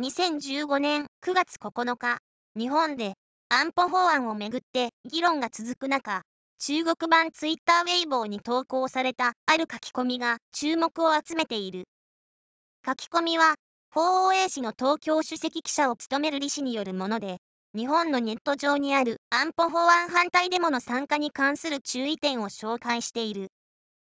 2015年9月9日、日本で安保法案をめぐって議論が続く中、中国版ツイッターウェイボーに投稿されたある書き込みが注目を集めている。書き込みは、法王衛氏の東京主席記者を務める理事によるもので、日本のネット上にある安保法案反対デモの参加に関する注意点を紹介している。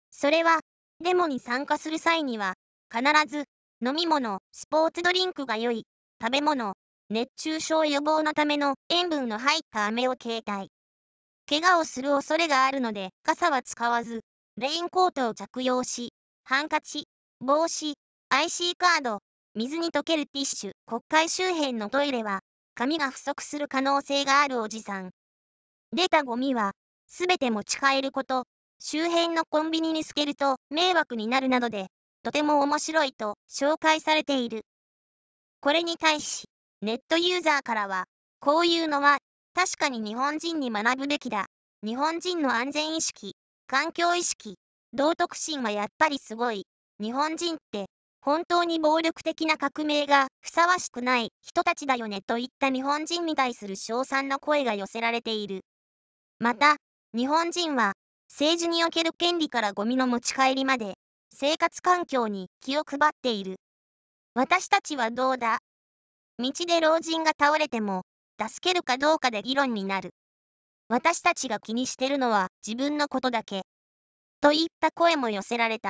それは、デモに参加する際には、必ず飲み物、スポーツドリンクが良い、食べ物、熱中症予防のための塩分の入った飴を携帯。怪我をする恐れがあるので傘は使わず、レインコートを着用し、ハンカチ、帽子、IC カード、水に溶けるティッシュ、国会周辺のトイレは、紙が不足する可能性があるおじさん。出たゴミは、すべて持ち帰ること、周辺のコンビニに捨てると迷惑になるなどで、とても面白いと紹介されている。これに対し、ネットユーザーからは、こういうのは確かに日本人に学ぶべきだ。日本人の安全意識、環境意識、道徳心はやっぱりすごい。日本人って本当に暴力的な革命がふさわしくない人たちだよねといった日本人に対する称賛の声が寄せられている。また、日本人は政治における権利からゴミの持ち帰りまで生活環境に気を配っている。私たちはどうだ道で老人が倒れても、助けるかどうかで議論になる。私たちが気にしてるのは自分のことだけ。といった声も寄せられた。